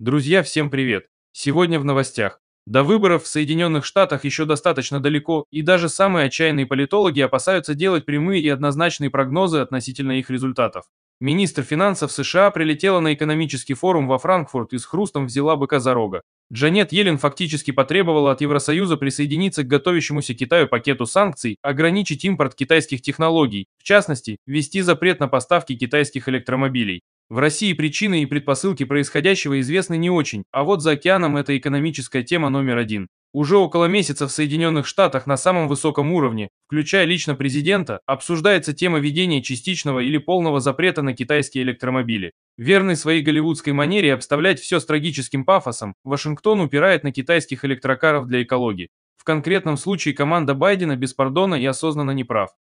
Друзья, всем привет! Сегодня в новостях. До выборов в Соединенных Штатах еще достаточно далеко, и даже самые отчаянные политологи опасаются делать прямые и однозначные прогнозы относительно их результатов. Министр финансов США прилетела на экономический форум во Франкфурт и с хрустом взяла быка за рога. Джанет Йеллен фактически потребовала от Евросоюза присоединиться к готовящемуся Китаю пакету санкций, ограничить импорт китайских технологий, в частности, ввести запрет на поставки китайских электромобилей. В России причины и предпосылки происходящего известны не очень, а вот за океаном это экономическая тема номер один. Уже около месяца в Соединенных Штатах на самом высоком уровне, включая лично президента, обсуждается тема введения частичного или полного запрета на китайские электромобили. Верный своей голливудской манере обставлять все с трагическим пафосом, Вашингтон упирает на китайских электрокаров для экологии. В конкретном случае команда Байдена без пардона и осознанно не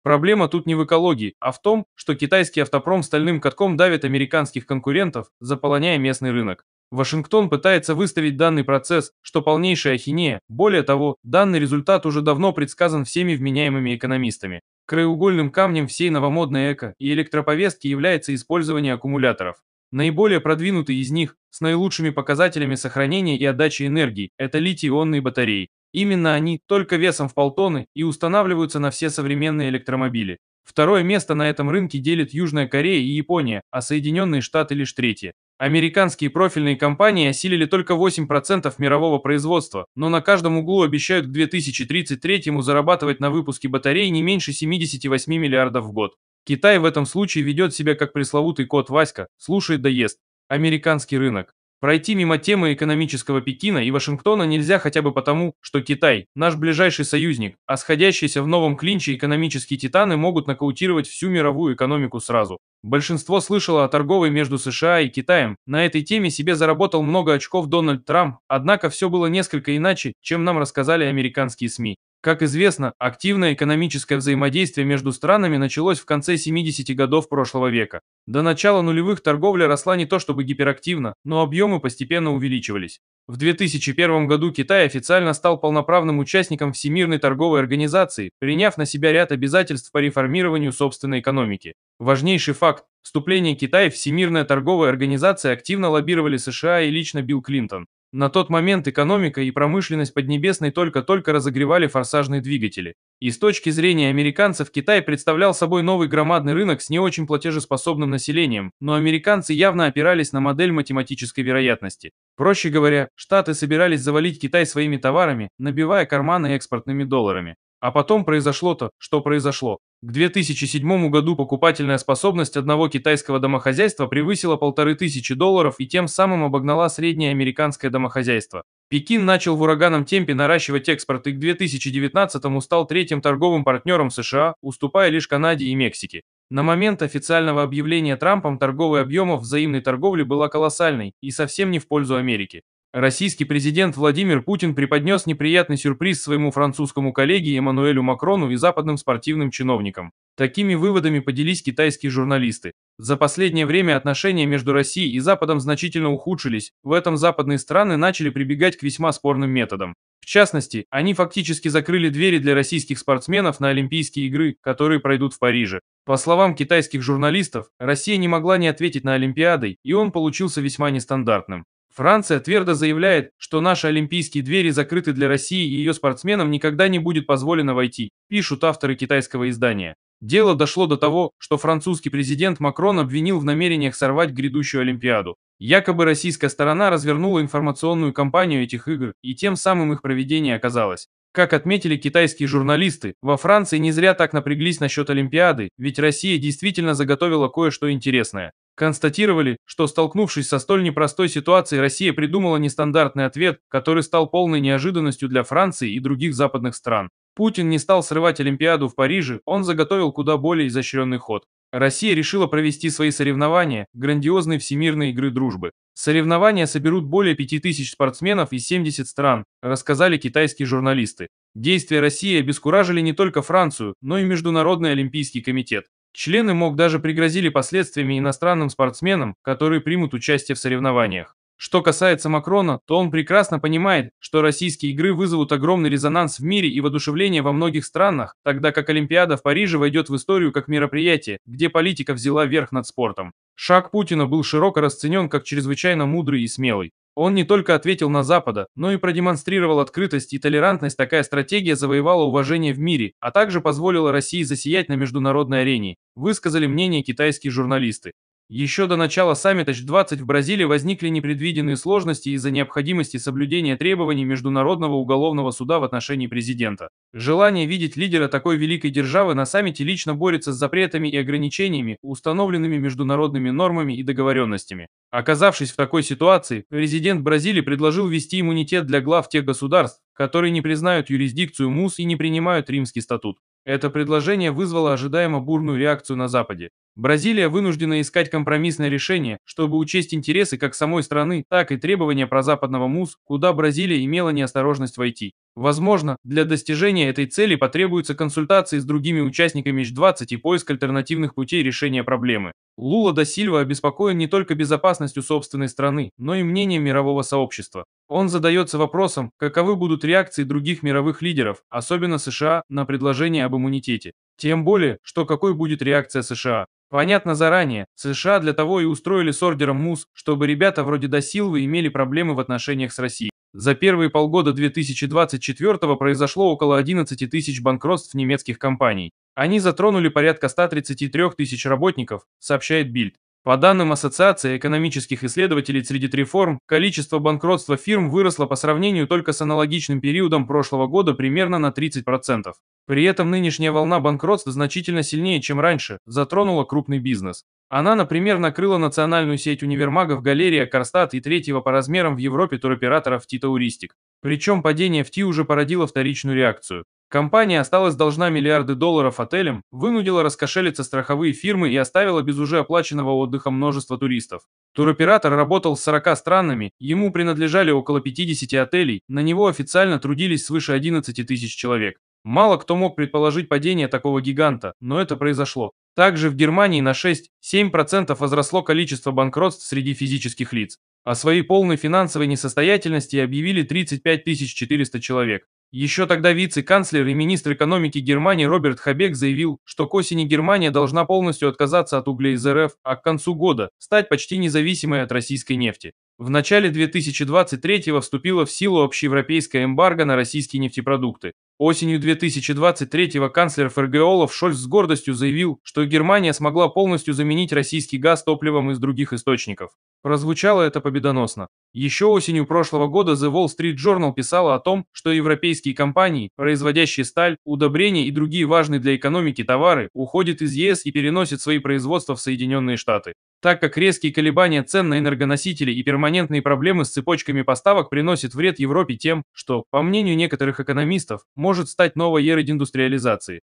Проблема тут не в экологии, а в том, что китайский автопром стальным катком давит американских конкурентов, заполоняя местный рынок. Вашингтон пытается выставить данный процесс, что полнейшая ахинея. Более того, данный результат уже давно предсказан всеми вменяемыми экономистами. Краеугольным камнем всей новомодной эко и электроповестки является использование аккумуляторов. Наиболее продвинутый из них, с наилучшими показателями сохранения и отдачи энергии, это литий-ионные батареи. Именно они, только весом в полтонны, и устанавливаются на все современные электромобили. Второе место на этом рынке делят Южная Корея и Япония, а Соединенные Штаты лишь третье. Американские профильные компании осилили только 8% мирового производства, но на каждом углу обещают к 2033-му зарабатывать на выпуске батарей не меньше 78 миллиардов в год. Китай в этом случае ведет себя как пресловутый кот Васька, слушает да ест. Американский рынок. Пройти мимо темы экономического Пекина и Вашингтона нельзя хотя бы потому, что Китай – наш ближайший союзник, а сходящиеся в новом клинче экономические титаны могут нокаутировать всю мировую экономику сразу. Большинство слышало о торговой между США и Китаем. На этой теме себе заработал много очков Дональд Трамп, однако все было несколько иначе, чем нам рассказали американские СМИ. Как известно, активное экономическое взаимодействие между странами началось в конце 70-х годов прошлого века. До начала нулевых торговля росла не то чтобы гиперактивно, но объемы постепенно увеличивались. В 2001 году Китай официально стал полноправным участником Всемирной торговой организации, приняв на себя ряд обязательств по реформированию собственной экономики. Важнейший факт – вступление Китая в Всемирная торговая организация активно лоббировали США и лично Билл Клинтон. На тот момент экономика и промышленность Поднебесной только-только разогревали форсажные двигатели, и с точки зрения американцев Китай представлял собой новый громадный рынок с не очень платежеспособным населением, но американцы явно опирались на модель математической вероятности. Проще говоря, Штаты собирались завалить Китай своими товарами, набивая карманы экспортными долларами. А потом произошло то, что произошло. К 2007 году покупательная способность одного китайского домохозяйства превысила 1500 долларов и тем самым обогнала среднее американское домохозяйство. Пекин начал в ураганном темпе наращивать экспорт и к 2019-му стал третьим торговым партнером США, уступая лишь Канаде и Мексике. На момент официального объявления Трампом торговый объемов взаимной торговли была колоссальной и совсем не в пользу Америки. Российский президент Владимир Путин преподнес неприятный сюрприз своему французскому коллеге Эммануэлю Макрону и западным спортивным чиновникам. Такими выводами поделись китайские журналисты. За последнее время отношения между Россией и Западом значительно ухудшились, в этом западные страны начали прибегать к весьма спорным методам. В частности, они фактически закрыли двери для российских спортсменов на Олимпийские игры, которые пройдут в Париже. По словам китайских журналистов, Россия не могла не ответить на Олимпиады, и он получился весьма нестандартным. Франция твердо заявляет, что наши олимпийские двери закрыты для России и ее спортсменам никогда не будет позволено войти, пишут авторы китайского издания. Дело дошло до того, что французский президент Макрон обвинил в намерениях сорвать грядущую Олимпиаду. Якобы российская сторона развернула информационную кампанию этих игр, и тем самым их проведение оказалось. Как отметили китайские журналисты, во Франции не зря так напряглись насчет Олимпиады, ведь Россия действительно заготовила кое-что интересное. Констатировали, что столкнувшись со столь непростой ситуацией, Россия придумала нестандартный ответ, который стал полной неожиданностью для Франции и других западных стран. Путин не стал срывать Олимпиаду в Париже, он заготовил куда более изощренный ход. Россия решила провести свои соревнования, грандиозные всемирные игры дружбы. Соревнования соберут более 5000 спортсменов из 70 стран, рассказали китайские журналисты. Действия России обескуражили не только Францию, но и Международный олимпийский комитет. Члены МОК даже пригрозили последствиями иностранным спортсменам, которые примут участие в соревнованиях. Что касается Макрона, то он прекрасно понимает, что российские игры вызовут огромный резонанс в мире и воодушевление во многих странах, тогда как Олимпиада в Париже войдет в историю как мероприятие, где политика взяла верх над спортом. Шаг Путина был широко расценен как чрезвычайно мудрый и смелый. Он не только ответил на Запада, но и продемонстрировал открытость и толерантность. Такая стратегия завоевала уважение в мире, а также позволила России засиять на международной арене, высказали мнение китайские журналисты. Еще до начала саммита Ч-20 в Бразилии возникли непредвиденные сложности из-за необходимости соблюдения требований Международного уголовного суда в отношении президента. Желание видеть лидера такой великой державы на саммите лично борется с запретами и ограничениями, установленными международными нормами и договоренностями. Оказавшись в такой ситуации, президент Бразилии предложил ввести иммунитет для глав тех государств, которые не признают юрисдикцию МУС и не принимают Римский статут. Это предложение вызвало ожидаемо бурную реакцию на Западе. Бразилия вынуждена искать компромиссное решение, чтобы учесть интересы как самой страны, так и требования про западного МУС, куда Бразилия имела неосторожность войти. Возможно, для достижения этой цели потребуются консультации с другими участниками МИЧ-20 и поиск альтернативных путей решения проблемы. Лула да Сильва обеспокоен не только безопасностью собственной страны, но и мнением мирового сообщества. Он задается вопросом, каковы будут реакции других мировых лидеров, особенно США, на предложение об иммунитете. Тем более, что какой будет реакция США. Понятно заранее, США для того и устроили с ордером МУС, чтобы ребята вроде Досилвы имели проблемы в отношениях с Россией. За первые полгода 2024 произошло около 11 тысяч банкротств немецких компаний. Они затронули порядка 133 тысяч работников, сообщает Бильд. По данным Ассоциации экономических исследователей среди реформ, количество банкротства фирм выросло по сравнению только с аналогичным периодом прошлого года примерно на 30%. При этом нынешняя волна банкротства значительно сильнее, чем раньше, затронула крупный бизнес. Она, например, накрыла национальную сеть универмагов «Галерия», «Карстат» и третьего по размерам в Европе туроператоров «Титауристик». Причем падение в Ти уже породило вторичную реакцию. Компания осталась должна миллиарды долларов отелям, вынудила раскошелиться страховые фирмы и оставила без уже оплаченного отдыха множество туристов. Туроператор работал с 40 странами, ему принадлежали около 50 отелей, на него официально трудились свыше 11 тысяч человек. Мало кто мог предположить падение такого гиганта, но это произошло. Также в Германии на 6-7% возросло количество банкротств среди физических лиц. О а своей полной финансовой несостоятельности объявили 35 400 человек. Еще тогда вице-канцлер и министр экономики Германии Роберт Хабек заявил, что к осени Германия должна полностью отказаться от угля из РФ, а к концу года стать почти независимой от российской нефти. В начале 2023 вступила в силу общеевропейская эмбарго на российские нефтепродукты. Осенью 2023-го канцлер ФРГ Олаф Шольц с гордостью заявил, что Германия смогла полностью заменить российский газ топливом из других источников. Прозвучало это победоносно. Еще осенью прошлого года The Wall Street Journal писала о том, что европейские компании, производящие сталь, удобрения и другие важные для экономики товары, уходят из ЕС и переносят свои производства в Соединенные Штаты. Так как резкие колебания цен на энергоносители и перманентные проблемы с цепочками поставок приносят вред Европе тем, что, по мнению некоторых экономистов, может стать новой эрой индустриализации.